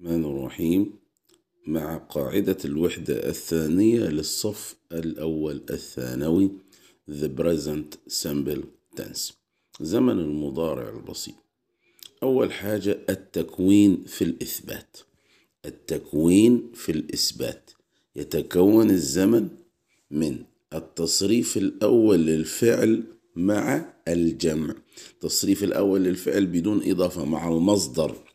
الرحمن الرحيم مع قاعدة الوحدة الثانية للصف الأول الثانوي The Present Simple Tense زمن المضارع البسيط أول حاجة التكوين في الإثبات التكوين في الإثبات يتكون الزمن من التصريف الأول للفعل مع الجمع التصريف الأول للفعل بدون إضافة مع المصدر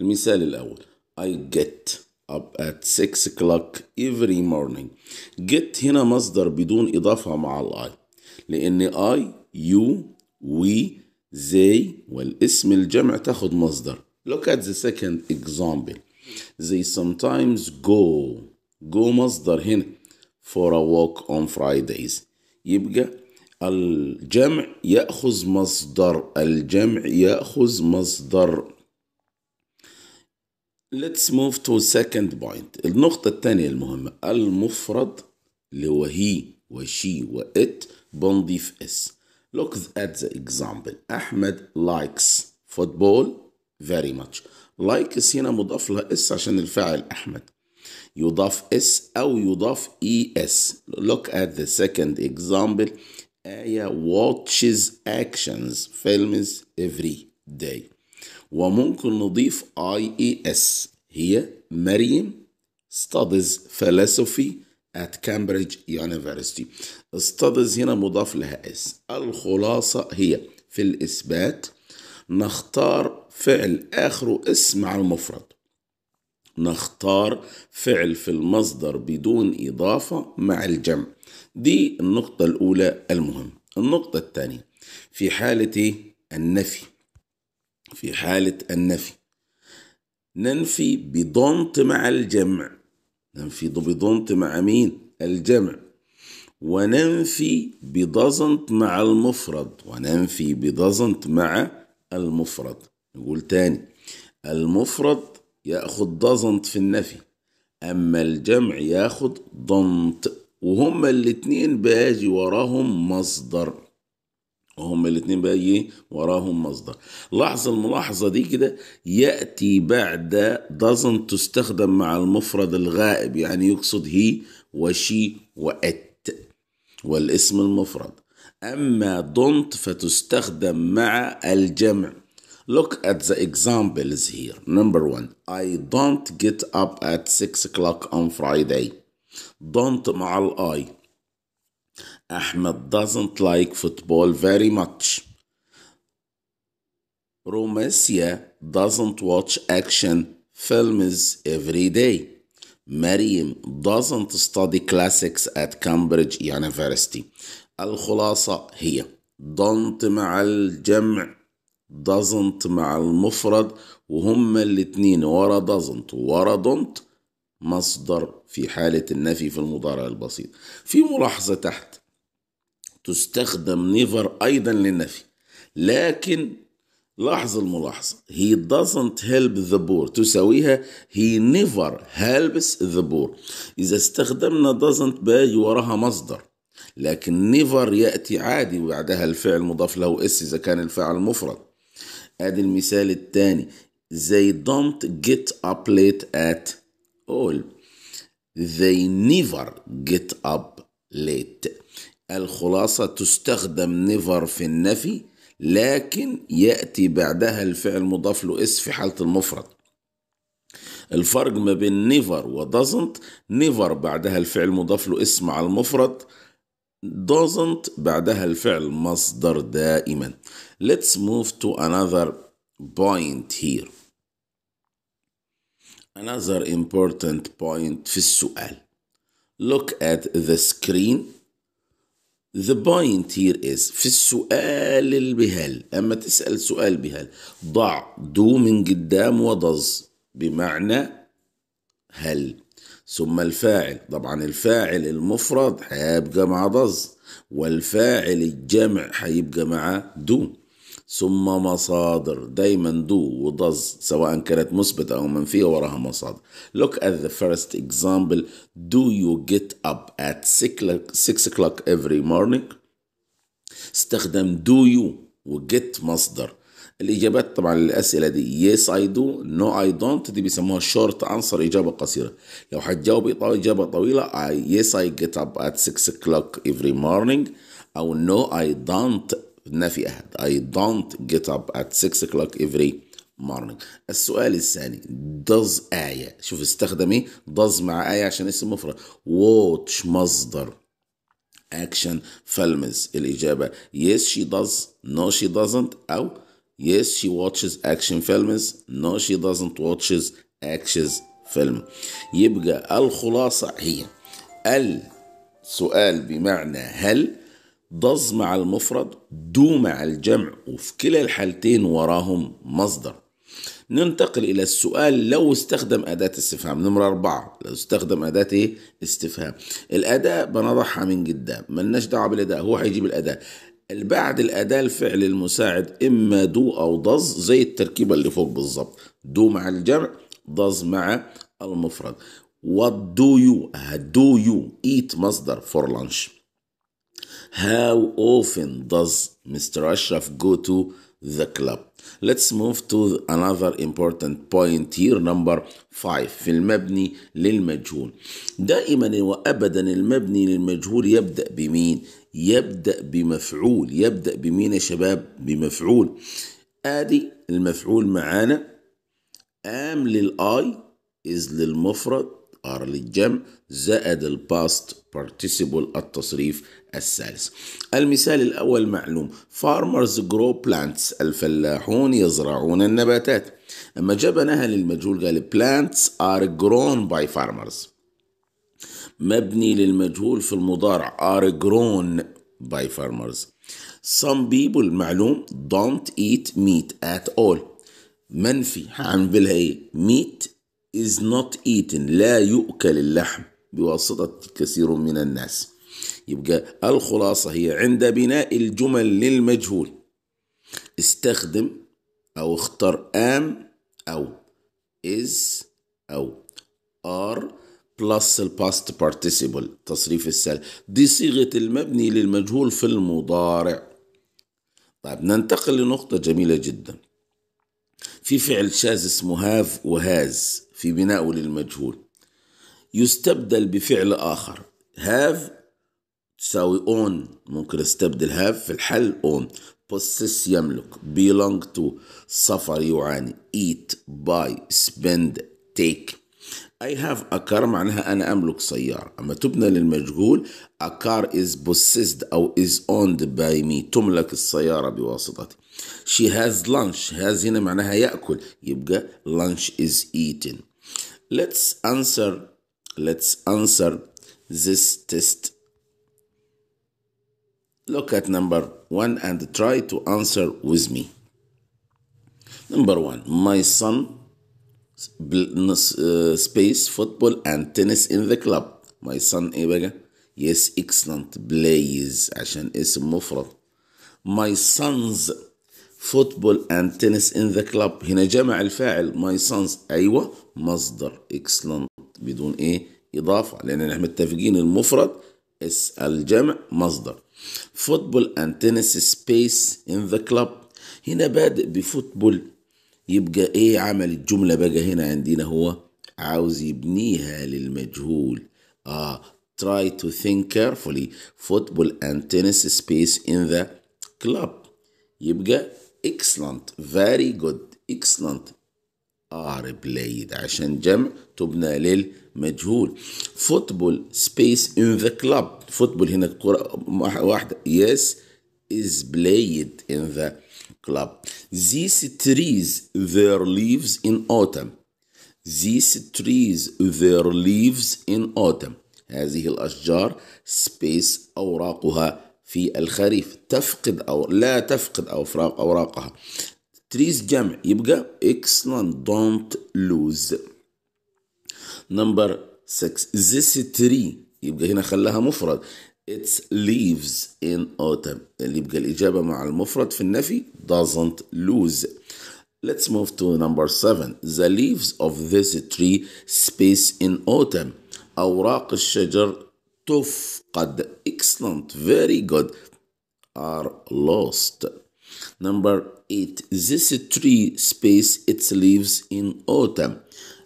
المثال الأول I get up at 6 o'clock every morning get هنا مصدر بدون إضافة مع ال I لأن I you we they والاسم الجمع تاخد مصدر look at the second example they sometimes go go مصدر هنا for a walk on Fridays يبقى الجمع يأخذ مصدر الجمع يأخذ مصدر Let's move to second point النقطة الثانية المهمة المفرد اللي هو he و she و it بنضيف s Look at the example أحمد likes football very much likes هنا مضاف لها s عشان الفاعل أحمد يضاف s أو يضاف es Look at the second example آية watches actions films every day وممكن نضيف IES هي مريم ستادز فيلسوفي at Cambridge University استادز هنا مضاف لها اس الخلاصة هي في الإثبات نختار فعل آخره اسم مع المفرد نختار فعل في المصدر بدون إضافة مع الجمع دي النقطة الأولى المهمة النقطة الثانية في حالة النفي في حالة النفي ننفي بضمط مع الجمع ننفي بضمط مع مين الجمع وننفي بضزنت مع المفرد وننفي بضزنت مع المفرد نقول تاني المفرد ياخد ضزنت في النفي اما الجمع ياخد ضمط وهما الاتنين باجي وراهم مصدر وهم الاثنين بقى ايه وراهم مصدر لاحظ الملاحظة دي كده يأتي بعد doesn't تستخدم مع المفرد الغائب يعني يقصد هي وشي وأت والاسم المفرد أما don't فتستخدم مع الجمع Look at the examples here. Number one, I don't get up at 6 o'clock on Friday. Don't مع الآي احمد doesn't like football very much. Romasia doesn't watch action films every day. مريم doesn't study classics at Cambridge University. الخلاصة هي don't مع الجمع doesn't مع المفرد وهما الاتنين ورا doesn't ورا don't مصدر في حالة النفي في المضارع البسيط في ملاحظة تحت تستخدم نيفر أيضا للنفي لكن لاحظ الملاحظة he doesn't help the poor تساويها he never helps the poor إذا استخدمنا doesn't باي وراها مصدر لكن نيفر يأتي عادي وبعدها الفعل مضاف له اس إذا كان الفعل مفرد ادي المثال الثاني they don't get up late at all they never get up late الخلاصة تستخدم نيفر في النفي لكن يأتي بعدها الفعل مضاف له اس في حالة المفرد الفرق ما بين نيفر doesn't نيفر بعدها الفعل مضاف له اس مع المفرد doesn't بعدها الفعل مصدر دائما let's move to another point here another important point في السؤال look at the screen The point here is في السؤال البهل أما تسأل سؤال بهل ضع دو من قدام وضز بمعنى هل ثم الفاعل طبعا الفاعل المفرد هيبقى مع ضز والفاعل الجمع هيبقى مع دو ثم مصادر دايما دو وضز سواء كانت مثبتة أو منفية وراها مصادر look at the first example do you get up at 6 o'clock every morning استخدم do you get مصدر الإجابات طبعا للأسئلة دي yes I do no I don't دي بيسموها short answer إجابة قصيرة لو هتجاوب إجابة طويلة I, yes I get up at 6 o'clock every morning أو no I don't ما في أحد I don't get up at 6 o'clock every morning السؤال الثاني does آية شوف استخدم ايه does مع آية عشان اسم مفرد watch مصدر action فلمس الإجابة yes she does no she doesn't أو yes she watches action films no she doesn't watches action film يبقى الخلاصة هي السؤال بمعنى هل ضز مع المفرد دو مع الجمع وفي كلا الحالتين وراهم مصدر ننتقل إلى السؤال لو استخدم أداة استفهام نمرة أربعة لو استخدم أداة إيه؟ استفهام الأداة بنضعها من قدام ملناش دعوة بالأداة هو هيجيب الأداة بعد الأداة الفعل المساعد إما دو أو ضز زي التركيبة اللي فوق بالظبط دو مع الجمع ضز مع المفرد what do you do you eat مصدر for lunch How often does Mr. Ashraf go to the club? Let's move to another important point here number 5 في المبني للمجهول دائما وابدا المبني للمجهول يبدا بمين يبدا بمفعول يبدا بمين يا شباب بمفعول ادي المفعول معانا ام للاي از للمفرد ار للجمع زائد الباست بارتيسيبل التصريف الثالث المثال الأول معلوم فارمرز جرو بلانتس الفلاحون يزرعون النباتات أما جبناها للمجهول قال بلانتس ار جرون باي فارمرز مبني للمجهول في المضارع ار جرون باي فارمرز some people معلوم don't eat meat at all منفي هعملها ايه meat is not eaten لا يؤكل اللحم بواسطة كثير من الناس يبقى الخلاصة هي عند بناء الجمل للمجهول استخدم أو اختر am أو is أو are plus الباست participle تصريف السال دي صيغة المبني للمجهول في المضارع طيب ننتقل لنقطة جميلة جدا في فعل شاذ اسمه هاف وهاز في بناء للمجهول يستبدل بفعل آخر have تساوي own ممكن استبدل have في الحل own possess يملك belong to سفر يعاني eat buy spend take I have a car معناها أنا أملك سيارة أما تبنى للمجهول a car is possessed أو is owned by me تملك السيارة بواسطتي she has lunch has هنا معناها يأكل يبقى lunch is eaten let's answer let's answer this test look at number one and try to answer with me number one my son سبيس فوتبول اند تنس ان ذا كلاب ماي سن ايه بقى يس اكسلنت بلايز عشان اسم مفرد ماي سونز فوتبول اند تنس ان ذا كلاب هنا جمع الفاعل ماي سونز ايوه مصدر اكسلنت بدون ايه اضافه لان احنا متفقين المفرد اس الجمع مصدر فوتبول اند تنس سبيس ان ذا كلاب هنا بادئ بفوتبول يبقى ايه عمل الجملة بقى هنا عندنا هو عاوز يبنيها للمجهول آه try to think carefully football and tennis space in the club يبقى excellent very good excellent are played عشان جمع تبنى للمجهول football space in the club football هنا كرة واحدة yes is played in the club. These trees, their leaves in autumn. These trees, their leaves in autumn. هذه الأشجار space أوراقها في الخريف تفقد أو لا تفقد أوراق أوراقها trees جمع يبقى excellent don't lose number six. this tree يبقى هنا خلاها مفرد its leaves in autumn اللي يبقى الإجابة مع المفرد في النفي doesn't lose Let's move to number seven. The leaves of this tree space in autumn. أوراق الشجر تفقد. Excellent. Very good. Are lost. Number eight. This tree space its leaves in autumn.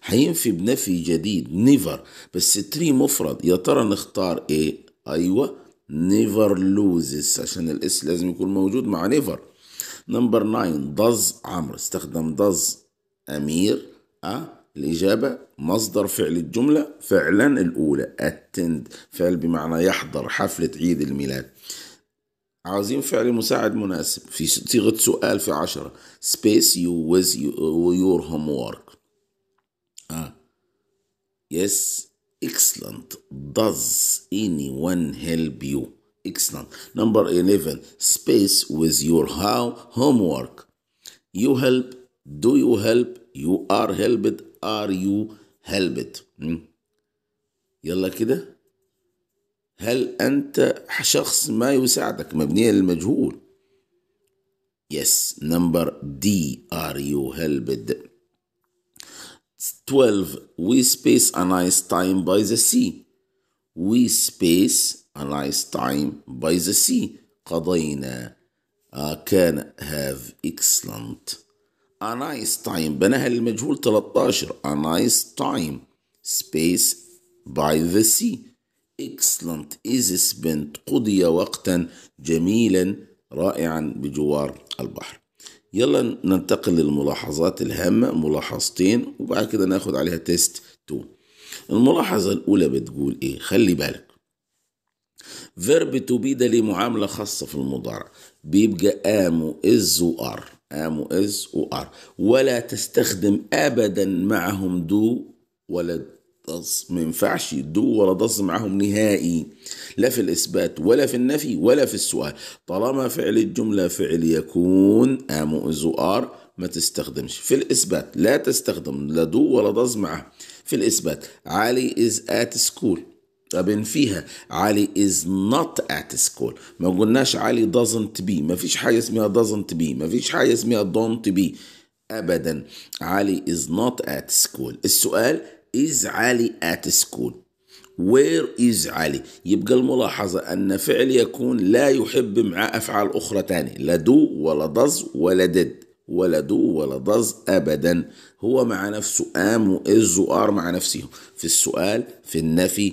هينفي بنفي جديد never بس tree مفرد يا ترى نختار ايه؟ ايوه نيفر لوزس عشان الاس لازم يكون موجود مع نيفر نمبر 9 داز عمرو استخدم داز امير أه؟ الإجابة مصدر فعل الجملة فعلا الأولى اتند فعل بمعنى يحضر حفلة عيد الميلاد عاوزين فعل مساعد مناسب في صيغة سؤال في عشرة space you with your homework آه. يس Excellent. Does anyone help you? Excellent. Number 11. Space with your how homework. You help. Do you help? You are helped. Are you helped? يلا كده هل أنت شخص ما يساعدك مبنية للمجهول yes number D are you helped 12 we space a nice time by the sea we space a nice time by the sea قضينا كان have excellent a nice time بناها للمجهول 13 a nice time space by the sea excellent is spent قضي وقتا جميلا رائعا بجوار البحر يلا ننتقل للملاحظات الهامة ملاحظتين وبعد كده ناخد عليها تيست 2 الملاحظة الأولى بتقول إيه خلي بالك فيرب تو بي ده ليه معاملة خاصة في المضارع بيبقى آم وإز وآر آم وإز وآر ولا تستخدم أبدا معهم دو ولا دص ما ينفعش دو ولا دص معاهم نهائي لا في الإثبات ولا في النفي ولا في السؤال طالما فعل الجملة فعل يكون آم آر ما تستخدمش في الإثبات لا تستخدم لا دو ولا ضز معه في الإثبات علي is at school طب نفيها علي is not at school ما قلناش علي doesn't be ما فيش حاجة اسمها doesn't be ما فيش حاجة اسمها don't be أبدا علي is not at school السؤال is علي at school وير إز علي يبقى الملاحظة أن فعل يكون لا يحب مع أفعال أخرى تاني لا دو ولا ضز ولا دد ولا دو ولا ضز أبدا هو مع نفسه آم وإز وآر مع نفسهم في السؤال في النفي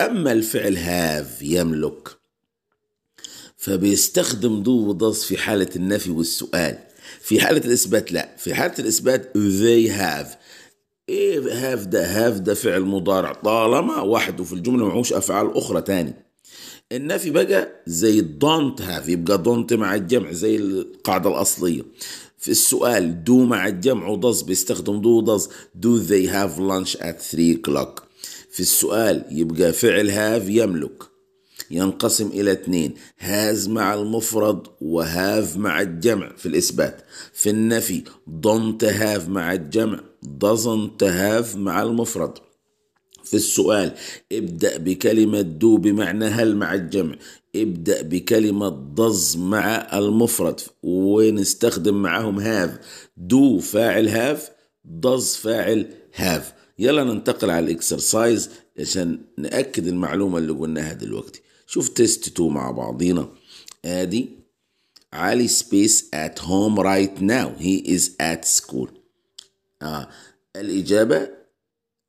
أما الفعل هاف يملك فبيستخدم دو وضز في حالة النفي والسؤال في حالة الإثبات لا في حالة الإثبات they have ايه هاف ده هاف ده فعل مضارع طالما وحده في الجمله معهوش افعال اخرى تاني النفي بقى زي دونت هاف يبقى دونت مع الجمع زي القاعده الاصليه في السؤال دو مع الجمع ودز بيستخدم دو ودز دو they have lunch at 3 o'clock في السؤال يبقى فعل هاف يملك ينقسم إلى اثنين هاز مع المفرد وهاف مع الجمع في الإثبات في النفي don't have مع الجمع doesn't have مع المفرد في السؤال ابدأ بكلمة دو بمعنى هل مع الجمع ابدأ بكلمة ضز مع المفرد ونستخدم معهم هاف دو فاعل هاف ضز فاعل هاف يلا ننتقل على الاكسرسايز عشان نأكد المعلومة اللي قلناها دلوقتي شوف تيست 2 مع بعضينا ادي علي سبيس at home right now he is at school آه. الإجابة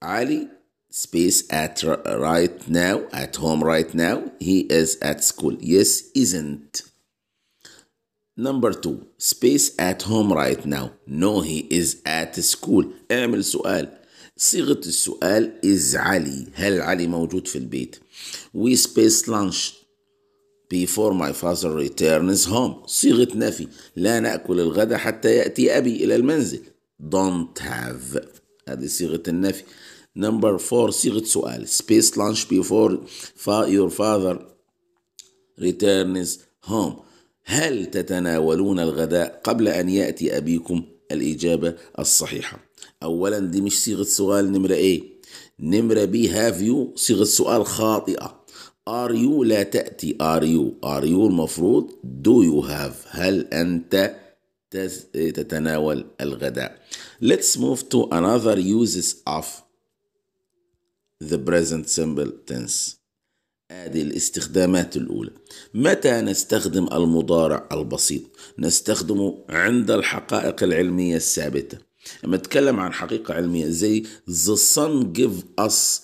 علي space at right now at home right now he is at school yes isn't number two space at home right now no he is at school اعمل سؤال صيغة السؤال is علي هل علي موجود في البيت we space lunch before my father returns home صيغة نفي لا نأكل الغداء حتى يأتي أبي إلى المنزل don't have هذه صيغة النفي number four صيغة سؤال space lunch before your father returns home هل تتناولون الغداء قبل أن يأتي أبيكم الإجابة الصحيحة أولا دي مش صيغة سؤال نمرة A نمرة B have you صيغة سؤال خاطئة are you لا تأتي are you are you المفروض do you have هل أنت تتناول الغداء Let's move to another uses of the present simple tense هذه الاستخدامات الأولى متى نستخدم المضارع البسيط نستخدمه عند الحقائق العلمية الثابتة لما اتكلم عن حقيقة علمية زي the sun give us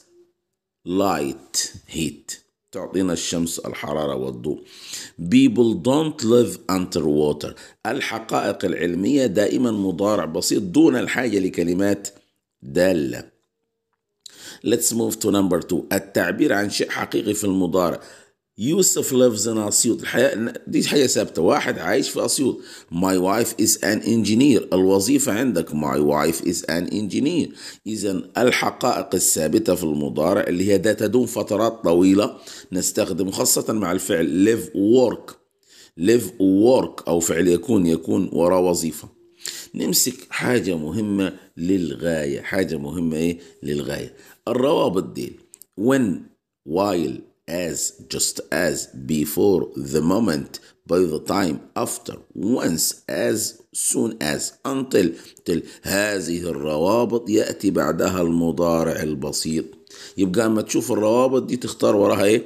light heat تعطينا الشمس الحرارة والضوء people don't live underwater الحقائق العلمية دائما مضارع بسيط دون الحاجة لكلمات دالة let's move to number two التعبير عن شيء حقيقي في المضارع يوسف lives in اسيوط الحياه دي حياه ثابته واحد عايش في اسيوط ماي وايف از ان انجينير الوظيفه عندك ماي وايف از ان انجينير اذا الحقائق الثابته في المضارع اللي هي ذات دون فترات طويله نستخدم خاصه مع الفعل ليف work ليف work او فعل يكون يكون وراء وظيفه نمسك حاجه مهمه للغايه حاجه مهمه ايه للغايه الروابط دي when while as just as before the moment by the time after once as soon as until till هذه الروابط يأتي بعدها المضارع البسيط يبقى اما تشوف الروابط دي تختار وراها ايه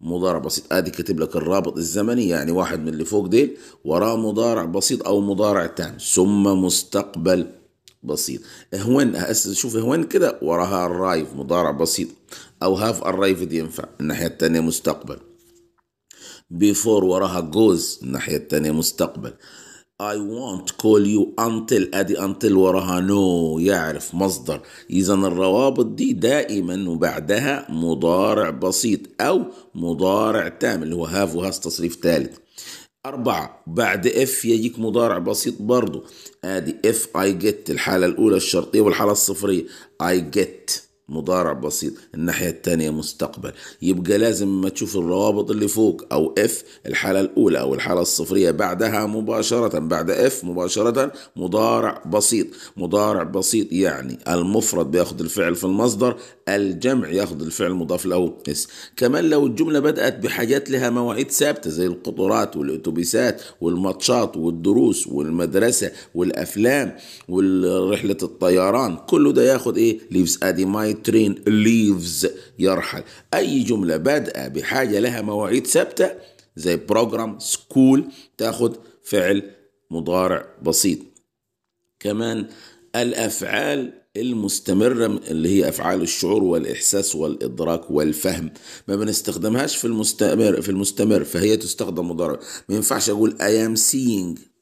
مضارع بسيط ادي كاتب لك الرابط الزمني يعني واحد من اللي فوق ديل وراه مضارع بسيط او مضارع تام ثم مستقبل بسيط هون هسه شوف هون كده وراها الرايف مضارع بسيط او هاف ارايفد ينفع الناحيه التانية مستقبل بيفور وراها جوز الناحيه التانية مستقبل I won't call you until ادي until وراها no يعرف مصدر اذا الروابط دي دائما وبعدها مضارع بسيط او مضارع تام اللي هو هاف وهاز تصريف ثالث أربعة بعد إف يجيك مضارع بسيط برضو آدي إف أي جيت الحالة الأولى الشرطية والحالة الصفرية أي جيت مضارع بسيط الناحية التانية مستقبل يبقى لازم ما تشوف الروابط اللي فوق أو اف الحالة الأولى أو الحالة الصفرية بعدها مباشرة بعد اف مباشرة مضارع بسيط مضارع بسيط يعني المفرد بياخد الفعل في المصدر الجمع ياخد الفعل المضاف له اس كمان لو الجملة بدأت بحاجات لها مواعيد ثابتة زي القطورات والأتوبيسات والماتشات والدروس والمدرسة والأفلام ورحلة الطيران كله ده ياخد ايه ليفز ادي مايت ترين ليفز يرحل أي جملة بادئة بحاجة لها مواعيد ثابتة زي بروجرام سكول تاخد فعل مضارع بسيط كمان الأفعال المستمرة اللي هي أفعال الشعور والإحساس والإدراك والفهم ما بنستخدمهاش في المستمر في المستمر فهي تستخدم مضارع ما ينفعش أقول I am seeing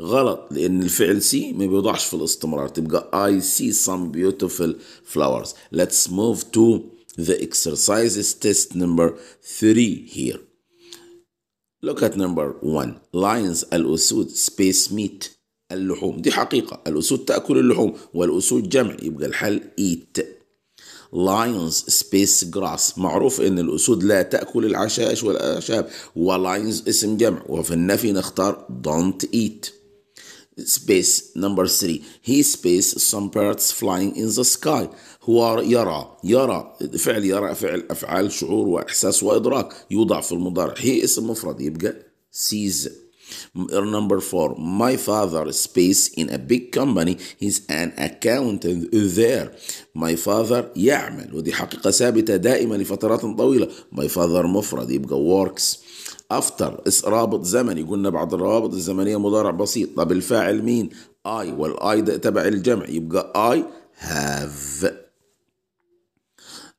غلط لان الفعل سي ما بيوضعش في الاستمرار تبقى اي سي some beautiful flowers let's move to the exercises test number 3 here look at number 1 lions الاسود space meat اللحوم دي حقيقة الأسود تأكل اللحوم والأسود جمع يبقى الحل eat lions space grass معروف ان الاسود لا تاكل العشائش والاعشاب ولاينز اسم جمع وفي النفي نختار don't eat space number three he space some birds flying in the sky Who are يرى يرى فعل يرى فعل أفعال شعور وإحساس وإدراك يوضع في المضارع he is مفرد يبقى sees Number four, my father space in a big company. He's an accountant there. My father يعمل ودي حقيقة ثابتة دائما لفترات طويلة. My father مفرد يبقى works. افتر اس رابط زمني قلنا بعض الروابط الزمنيه مضارع بسيط طب الفاعل مين اي والاي ده تبع الجمع يبقى اي هاف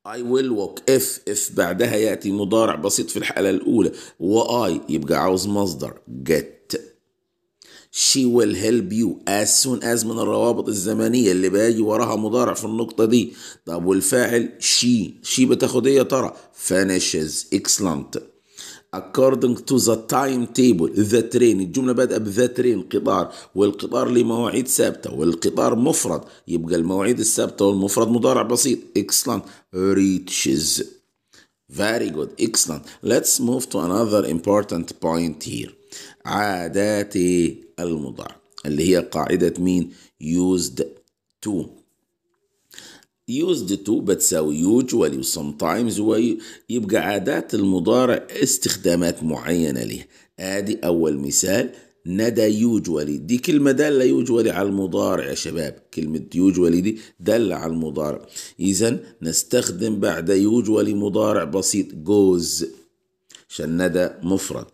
اي ويل ووك اف اف بعدها ياتي مضارع بسيط في الحاله الاولى واي يبقى عاوز مصدر جت she will help you as soon as من الروابط الزمنية اللي باجي وراها مضارع في النقطة دي طب والفاعل she she بتاخد ايه يا ترى finishes excellent according to the timetable the train الجملة بادئة بذا ترين قطار والقطار لمواعيد مواعيد ثابتة والقطار مفرد يبقى المواعيد الثابتة والمفرد مضارع بسيط excellent reaches very good excellent let's move to another important point here عادات المضارع اللي هي قاعدة مين used to used to بتساوي usually و sometimes ويبقى عادات المضارع استخدامات معينة ليه ادي اول مثال ندى يوجولي دي كلمة دالة يوجولي على المضارع يا شباب كلمة يوجولي دي دالة على المضارع إذا نستخدم بعد يوجولي مضارع بسيط goes عشان ندى مفرد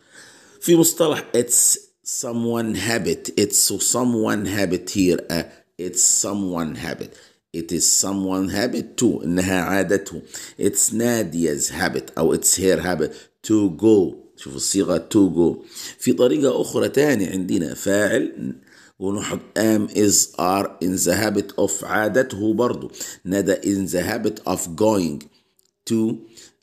في مصطلح it's someone habit it's someone habit here اتس آه، it's someone habit It is someone habit to إنها عادته It's Nadia's habit أو it's her habit to go شوفوا الصيغة to go في طريقة أخرى تاني عندنا فاعل ونحط am is are in the habit of عادته برضو ندى in the habit of going to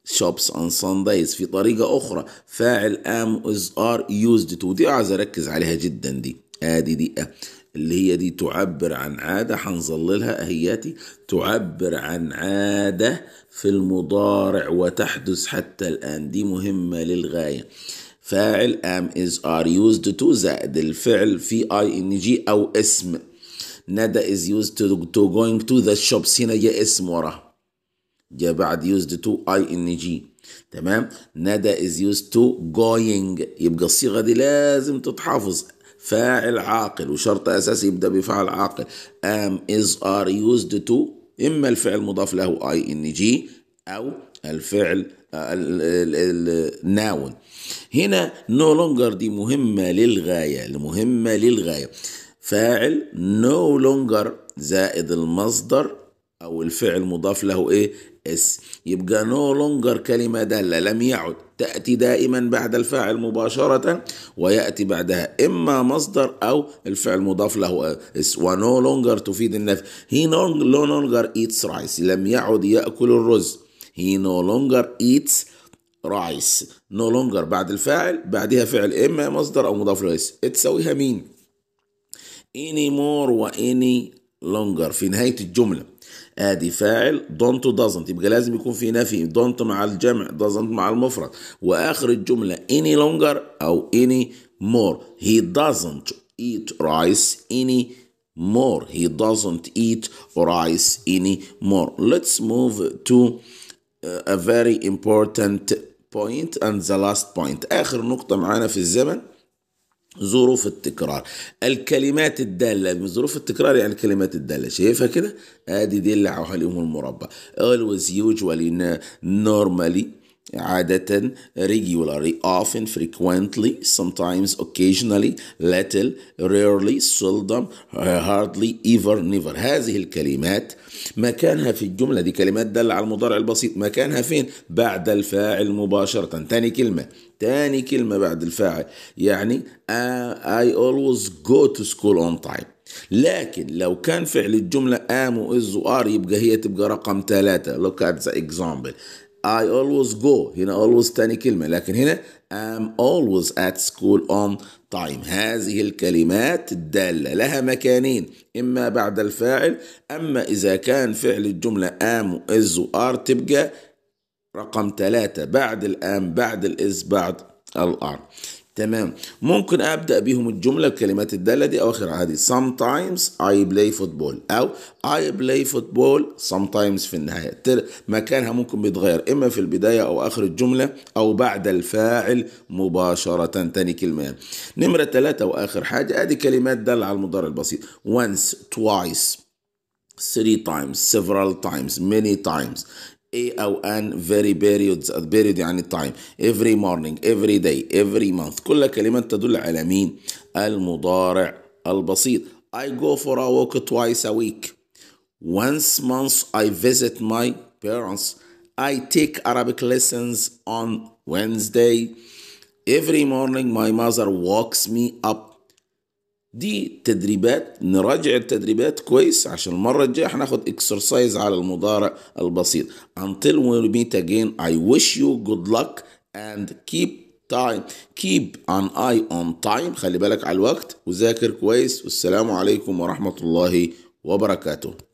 shops on Sundays في طريقة أخرى فاعل am is are used to دي عايز أركز عليها جدا دي آدي دقيقة اللي هي دي تعبر عن عادة هنظللها أهياتي تعبر عن عادة في المضارع وتحدث حتى الآن دي مهمة للغاية فاعل am is are used to زائد الفعل في اي ان جي او اسم ندى is used to, to going to the shops هنا جاء اسم وراه جاء بعد used to اي ان جي تمام ندى is used to going يبقى الصيغه دي لازم تتحافظ فاعل عاقل وشرط أساسي يبدأ بفعل عاقل am is are used to إما الفعل مضاف له ing أو الفعل آه، الناون هنا نو no لونجر دي مهمة للغاية المهمة للغاية فاعل نو no لونجر زائد المصدر أو الفعل مضاف له إيه اس يبقى نو لونجر كلمة دالة لم يعد تأتي دائما بعد الفاعل مباشرة ويأتي بعدها إما مصدر أو الفعل مضاف له اس ونو لونجر تفيد النفي هي نو لونجر ايتس رايس لم يعد يأكل الرز هي نو لونجر ايتس رايس نو لونجر بعد الفاعل بعدها فعل إما مصدر أو مضاف له اس تسويها مين اني مور واني لونجر في نهاية الجملة ادي فاعل دونت دازنت يبقى لازم يكون في نفي دونت مع الجمع دازنت مع المفرد واخر الجمله any longer او any more he doesn't eat rice any more he doesn't eat rice any more let's move to a very important point and the last point اخر نقطه معانا في الزمن ظروف التكرار الكلمات الدالة من ظروف التكرار يعني الكلمات الدالة شايفها كده ادي دي اللي عليهم المربع always usually normally عادة regularly often frequently sometimes occasionally little rarely seldom hardly ever never هذه الكلمات مكانها في الجملة دي كلمات دالة على المضارع البسيط مكانها فين بعد الفاعل مباشرة تاني كلمة تاني كلمة بعد الفاعل يعني I always go to school on time لكن لو كان فعل الجملة am و is و are يبقى هي تبقى رقم ثلاثة look at the example I always go هنا always تاني كلمة لكن هنا I'm always at school on time هذه الكلمات الدالة لها مكانين إما بعد الفاعل أما إذا كان فعل الجملة am is و are تبقى رقم ثلاثة بعد الام بعد الاز بعد الار تمام ممكن ابدا بيهم الجمله الكلمات الداله دي اواخر عادي sometimes I play football او I play football sometimes في النهايه مكانها ممكن بيتغير اما في البدايه او اخر الجمله او بعد الفاعل مباشره تاني كلمه نمره ثلاثه واخر حاجه ادي كلمات داله على المضارع البسيط once twice three times several times many times او ان very periods period يعني Time, every morning every day every month كل كلمات تدل على مين المضارع البسيط I go for a walk twice a week once month I visit my parents I take Arabic lessons on Wednesday every morning my mother walks me up دي تدريبات نراجع التدريبات كويس عشان المرة الجاية هناخد اكسرسايز على المضارع البسيط until we meet again I wish you good luck and keep time keep an eye on time خلي بالك على الوقت وذاكر كويس والسلام عليكم ورحمة الله وبركاته